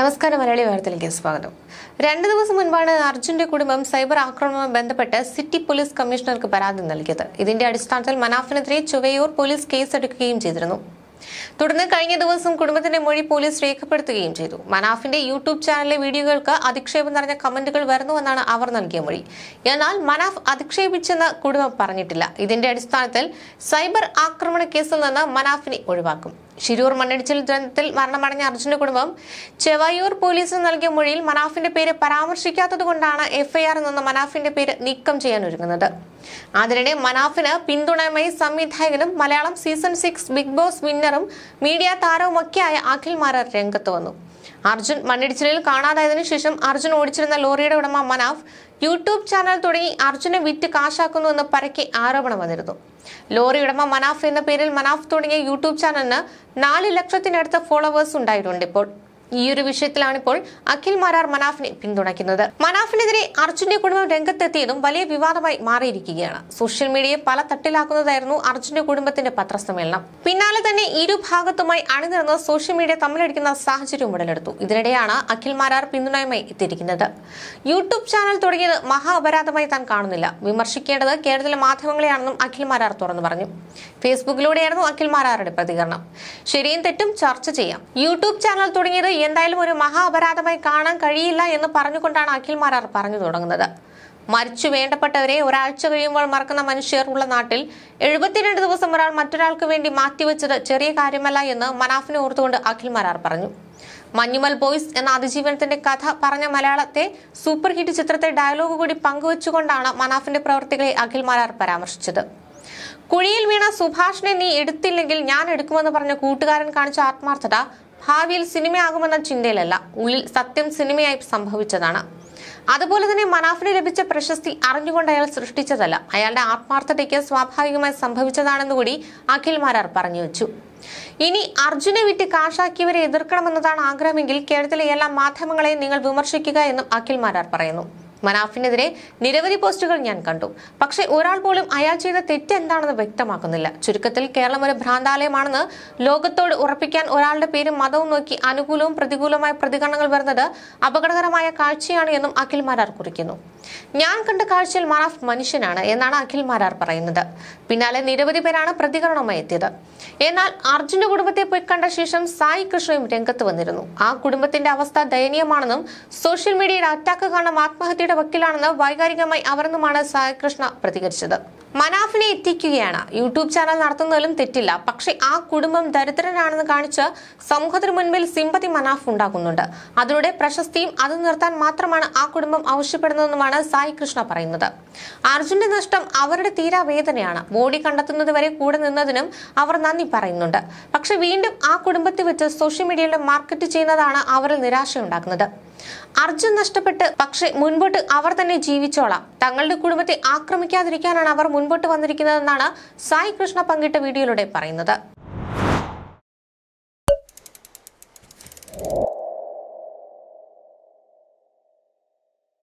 നമസ്കാരം മലയാളി വാർത്തയിലേക്ക് സ്വാഗതം രണ്ടു ദിവസം മുൻപാണ് അർജുന്റെ കുടുംബം സൈബർ ആക്രമണവുമായി ബന്ധപ്പെട്ട് സിറ്റി പോലീസ് കമ്മീഷണർക്ക് പരാതി നൽകിയത് ഇതിന്റെ അടിസ്ഥാനത്തിൽ മനാഫിനെതിരെ ചുവയൂർ പോലീസ് കേസെടുക്കുകയും ചെയ്തിരുന്നു തുടർന്ന് കഴിഞ്ഞ ദിവസം കുടുംബത്തിന്റെ മൊഴി പോലീസ് രേഖപ്പെടുത്തുകയും ചെയ്തു മനാഫിന്റെ യൂട്യൂബ് ചാനലിലെ വീഡിയോകൾക്ക് അധിക്ഷേപം നിറഞ്ഞ കമന്റുകൾ വരുന്നുവെന്നാണ് അവർ നൽകിയ മൊഴി എന്നാൽ മനാഫ് അധിക്ഷേപിച്ചെന്ന് കുടുംബം പറഞ്ഞിട്ടില്ല ഇതിന്റെ അടിസ്ഥാനത്തിൽ സൈബർ ആക്രമണ കേസിൽ നിന്ന് മനാഫിനെ ഒഴിവാക്കും ശിരൂർ മണ്ണിടിച്ചിൽ ദുരന്തത്തിൽ മരണമടഞ്ഞ അർജുന്റെ കുടുംബം ചെവയൂർ പോലീസിന് നൽകിയ മൊഴിയിൽ മനാഫിന്റെ പേര് പരാമർശിക്കാത്തതുകൊണ്ടാണ് എഫ്ഐആറിൽ നിന്ന് മനാഫിന്റെ പേര് നീക്കം ചെയ്യാൻ ഒരുങ്ങുന്നത് അതിനിടെ മനാഫിന് പിന്തുണയുമായി സംവിധായകനും Malayalam season six Bigg Boss വിന്നറും മീഡിയ താരവുമൊക്കെയായ അഖിൽ മാരർ രംഗത്ത് വന്നു അർജുൻ മണ്ണിടിച്ചിലിൽ കാണാതായതിനു ശേഷം അർജുൻ ഓടിച്ചിരുന്ന ലോറിയുടെ ഉടമ മനാഫ് യൂട്യൂബ് ചാനൽ തുടങ്ങി അർജുനെ വിറ്റ് കാശാക്കുന്നു എന്ന് പരക്കെ ആരോപണം വന്നിരുന്നു ലോറി ഉടമ മനാഫ് എന്ന പേരിൽ മനാഫ് തുടങ്ങിയ യൂട്യൂബ് ചാനലിന് നാല് ലക്ഷത്തിനടുത്ത ഫോളോവേഴ്സ് ഉണ്ടായിട്ടുണ്ട് ഇപ്പോൾ ഈ ഒരു വിഷയത്തിലാണ് ഇപ്പോൾ അഖിൽ മാരാർ മനാഫിനെ പിന്തുണയ്ക്കുന്നത് മനാഫിനെതിരെ അർജുന്റെ കുടുംബം രംഗത്തെത്തിയതും വലിയ വിവാദമായി മാറിയിരിക്കുകയാണ് സോഷ്യൽ മീഡിയയെ പല തട്ടിലാക്കുന്നതായിരുന്നു അർജുന്റെ കുടുംബത്തിന്റെ പത്രസമ്മേളനം പിന്നാലെ തന്നെ ഇരു ഭാഗത്തുമായി അണിനിരന്ന് സോഷ്യൽ മീഡിയ തമ്മിലടിക്കുന്ന സാഹചര്യം ഉടലെടുത്തു ഇതിനിടെയാണ് അഖിൽ മാരാർ പിന്തുണയുമായി എത്തിയിരിക്കുന്നത് യൂട്യൂബ് ചാനൽ തുടങ്ങിയത് മഹാ അപരാധമായി താൻ കാണുന്നില്ല വിമർശിക്കേണ്ടത് കേരളത്തിലെ മാധ്യമങ്ങളെയാണെന്നും അഖിൽ മാരാർ തുറന്നു പറഞ്ഞു ഫേസ്ബുക്കിലൂടെയായിരുന്നു അഖിൽ മാരാറുടെ പ്രതികരണം ശരിയും തെറ്റും ചർച്ച ചെയ്യാം യൂട്യൂബ് ചാനൽ തുടങ്ങിയത് എന്തായാലും ഒരു മഹാ അപരാധമായി കാണാൻ കഴിയില്ല എന്ന് പറഞ്ഞുകൊണ്ടാണ് അഖിൽമാരാർ പറഞ്ഞു തുടങ്ങുന്നത് മരിച്ചു വേണ്ടപ്പെട്ടവരെ ഒരാഴ്ച കഴിയുമ്പോൾ മറക്കുന്ന മനുഷ്യർ ഉള്ള നാട്ടിൽ എഴുപത്തിരണ്ട് ദിവസം ഒരാൾ മറ്റൊരാൾക്ക് വേണ്ടി മാറ്റിവെച്ചത് ചെറിയ കാര്യമല്ല എന്ന് മനാഫിനെ ഓർത്തുകൊണ്ട് അഖിൽ മരാർ പറഞ്ഞു മഞ്ഞുമൽ ബോയ്സ് എന്ന അതിജീവനത്തിന്റെ കഥ പറഞ്ഞ മലയാളത്തെ സൂപ്പർ ഹിറ്റ് ചിത്രത്തെ ഡയലോഗ് കൂടി പങ്കുവച്ചുകൊണ്ടാണ് മനാഫിന്റെ പ്രവർത്തികളെ അഖിൽ പരാമർശിച്ചത് കുഴിയിൽ വീണ സുഭാഷിനെ നീ എടുത്തില്ലെങ്കിൽ ഞാൻ എടുക്കുമെന്ന് പറഞ്ഞ കൂട്ടുകാരൻ കാണിച്ച ആത്മാർത്ഥത ഭാവിയിൽ സിനിമയാകുമെന്ന ചിന്തയിലല്ല ഉള്ളിൽ സത്യം സിനിമയായി സംഭവിച്ചതാണ് അതുപോലെ തന്നെ മനാഫിന് ലഭിച്ച പ്രശസ്തി അറിഞ്ഞുകൊണ്ട് അയാൾ സൃഷ്ടിച്ചതല്ല അയാളുടെ ആത്മാർത്ഥതയ്ക്ക് സ്വാഭാവികമായി സംഭവിച്ചതാണെന്ന് കൂടി അഖിൽ മാരാർ പറഞ്ഞു വെച്ചു ഇനി അർജുനെ വിറ്റ് കാശാക്കിയവരെ എതിർക്കണമെന്നതാണ് ആഗ്രഹമെങ്കിൽ കേരളത്തിലെ എല്ലാ മാധ്യമങ്ങളെയും നിങ്ങൾ വിമർശിക്കുക എന്നും അഖിൽ മാരാർ പറയുന്നു മനാഫിനെതിരെ നിരവധി പോസ്റ്റുകൾ ഞാൻ കണ്ടു പക്ഷേ ഒരാൾ പോലും അയാൾ ചെയ്ത തെറ്റ് എന്താണെന്ന് വ്യക്തമാക്കുന്നില്ല ചുരുക്കത്തിൽ കേരളം ഒരു ഭ്രാന്താലയമാണെന്ന് ലോകത്തോട് ഉറപ്പിക്കാൻ ഒരാളുടെ പേരും മതവും നോക്കി അനുകൂലവും പ്രതികൂലമായ പ്രതികരണങ്ങൾ വരുന്നത് അപകടകരമായ കാഴ്ചയാണ് എന്നും അഖിൽ മാരാർ കുറിക്കുന്നു ഞാൻ കണ്ട കാഴ്ചയിൽ മനാഫ് മനുഷ്യനാണ് എന്നാണ് അഖിൽ മാരാർ പറയുന്നത് പിന്നാലെ നിരവധി പേരാണ് പ്രതികരണമായി എത്തിയത് എന്നാൽ അർജുന്റെ കുടുംബത്തെ പോയി കണ്ട ശേഷം സായി കൃഷ്ണയും രംഗത്ത് വന്നിരുന്നു ആ കുടുംബത്തിന്റെ അവസ്ഥ ദയനീയമാണെന്നും സോഷ്യൽ മീഡിയയിൽ അറ്റാക്ക് കാരണം ആത്മഹത്യയുടെ വക്കിലാണെന്ന് വൈകാരികമായി അവർന്നുമാണ് സായി കൃഷ്ണ പ്രതികരിച്ചത് മനാഫിനെ എത്തിക്കുകയാണ് യൂട്യൂബ് ചാനൽ നടത്തുന്നതിലും തെറ്റില്ല പക്ഷേ ആ കുടുംബം ദരിദ്രരാണെന്ന് കാണിച്ച് സമൂഹത്തിന് മുൻപിൽ സിമ്പതി മനാഫ് ഉണ്ടാക്കുന്നുണ്ട് അതിലൂടെ പ്രശസ്തിയും അത് നിർത്താൻ മാത്രമാണ് ആ കുടുംബം ആവശ്യപ്പെടുന്നതെന്നുമാണ് സായി കൃഷ്ണ പറയുന്നത് അർജുന്റെ നഷ്ടം അവരുടെ തീരാവേദനയാണ് ബോഡി കണ്ടെത്തുന്നത് വരെ കൂടെ നിന്നതിനും അവർ നന്ദി പറയുന്നുണ്ട് പക്ഷെ വീണ്ടും ആ കുടുംബത്തെ വെച്ച് സോഷ്യൽ മീഡിയയിൽ മാർക്കറ്റ് ചെയ്യുന്നതാണ് അവരിൽ നിരാശയുണ്ടാക്കുന്നത് അർജുൻ നഷ്ടപ്പെട്ട് പക്ഷെ മുൻപോട്ട് അവർ തന്നെ ജീവിച്ചോളാം തങ്ങളുടെ കുടുംബത്തെ ആക്രമിക്കാതിരിക്കാനാണ് അവർ മുൻ മുൻപോട്ട് വന്നിരിക്കുന്നതെന്നാണ് സായി കൃഷ്ണ പങ്കിട്ട വീഡിയോയിലൂടെ പറയുന്നത്